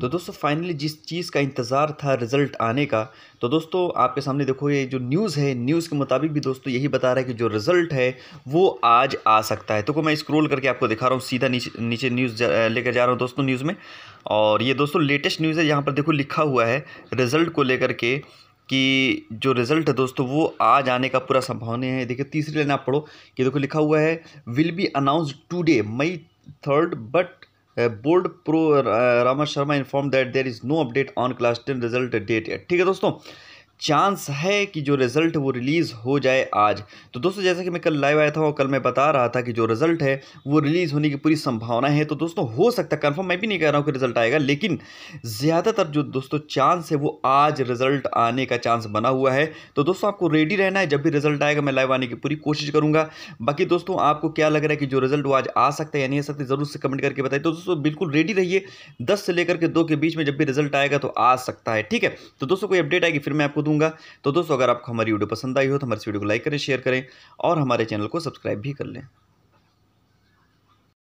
तो दोस्तों फाइनली जिस चीज़ का इंतज़ार था रिज़ल्ट आने का तो दोस्तों आपके सामने देखो ये जो न्यूज़ है न्यूज़ के मुताबिक भी दोस्तों यही बता रहा है कि जो रिज़ल्ट है वो आज आ सकता है तो को मैं स्क्रोल करके आपको दिखा रहा हूँ सीधा नीचे नीचे न्यूज़ लेकर जा रहा हूँ दोस्तों न्यूज़ में और ये दोस्तों लेटेस्ट न्यूज़ है यहाँ पर देखो लिखा हुआ है रिज़ल्ट को लेकर के कि जो रिज़ल्ट है दोस्तों वो आज आने का पूरा संभावना है देखिए तीसरी लाइन आप पढ़ो कि देखो लिखा हुआ है will be announce today May third but board pro Rama Sharma inform that there is no update on class ten result date ठीक है दोस्तों चांस है कि जो रिज़ल्ट वो रिलीज़ हो जाए आज तो दोस्तों जैसा कि मैं कल लाइव आया था और कल मैं बता रहा था कि जो रिज़ल्ट है वो रिलीज़ होने की पूरी संभावना है तो दोस्तों हो सकता है कन्फर्म मैं भी नहीं कह रहा हूँ कि रिज़ल्ट आएगा लेकिन ज़्यादातर जो दोस्तों चांस है वो आज रिज़ल्ट आने का चांस बना हुआ है तो दोस्तों आपको रेडी रहना है जब भी रिज़ल्ट आएगा मैं लाइव आने की पूरी कोशिश करूँगा बाकी दोस्तों आपको क्या लग रहा है कि जो रिज़ल्ट वो आज आ सकता है या नहीं आ सकता ज़रूर से कमेंट करके बताइए तो दोस्तों बिल्कुल रेडी रहिए दस से लेकर के दो के बीच में जब भी रिज़ल्ट आएगा तो आ सकता है ठीक है तो दोस्तों कोई अपडेट आएगी फिर मैं आपको दूंगा तो दोस्तों अगर आपको हमारी वीडियो पसंद आई हो तो हमारे वीडियो को लाइक करें शेयर करें और हमारे चैनल को सब्सक्राइब भी कर लें